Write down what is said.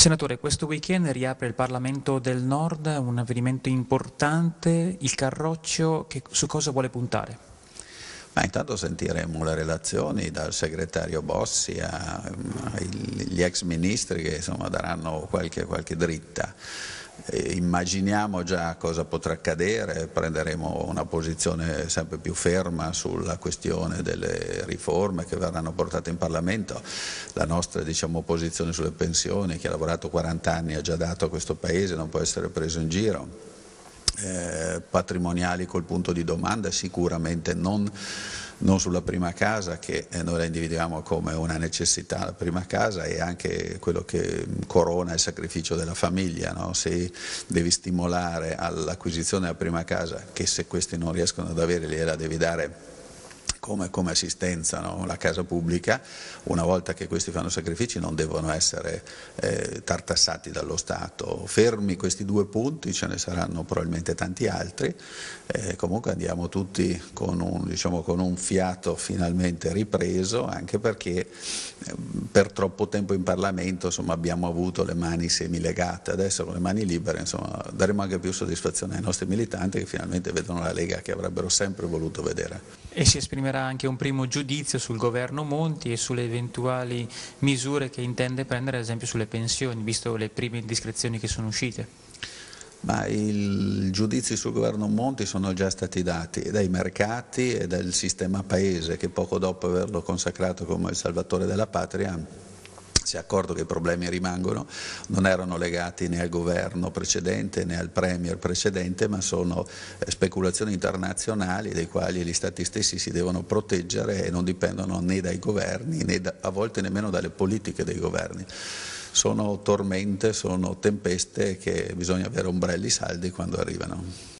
Senatore, questo weekend riapre il Parlamento del Nord, un avvenimento importante, il Carroccio, che, su cosa vuole puntare? Ma intanto sentiremo le relazioni dal segretario Bossi agli ex ministri che insomma, daranno qualche, qualche dritta eh, immaginiamo già cosa potrà accadere, prenderemo una posizione sempre più ferma sulla questione delle riforme che verranno portate in Parlamento, la nostra diciamo, posizione sulle pensioni, che ha lavorato 40 anni ha già dato a questo Paese, non può essere preso in giro. Eh, patrimoniali col punto di domanda sicuramente non non sulla prima casa che eh, noi la individuiamo come una necessità, la prima casa è anche quello che mm, corona il sacrificio della famiglia, no? se devi stimolare all'acquisizione della prima casa, che se questi non riescono ad avere gliela devi dare come, come assistenza no? la casa pubblica, una volta che questi fanno sacrifici non devono essere eh, tartassati dallo Stato. Fermi questi due punti, ce ne saranno probabilmente tanti altri, eh, comunque andiamo tutti con un, diciamo, con un, fiato finalmente ripreso, anche perché ehm, per troppo tempo in Parlamento insomma, abbiamo avuto le mani semilegate, adesso con le mani libere insomma, daremo anche più soddisfazione ai nostri militanti che finalmente vedono la Lega che avrebbero sempre voluto vedere. E si esprimerà esprimerà anche un primo giudizio sul governo Monti e sulle eventuali misure che intende prendere, ad esempio sulle pensioni, visto le prime indiscrezioni che sono uscite. Ma i giudizi sul governo Monti sono già stati dati dai mercati e dal sistema paese che poco dopo averlo consacrato come il salvatore della patria si è accorto che i problemi rimangono, non erano legati né al governo precedente né al premier precedente, ma sono eh, speculazioni internazionali dei quali gli stati stessi si devono proteggere e non dipendono né dai governi né da, a volte nemmeno dalle politiche dei governi. Sono tormente, sono tempeste che bisogna avere ombrelli saldi quando arrivano.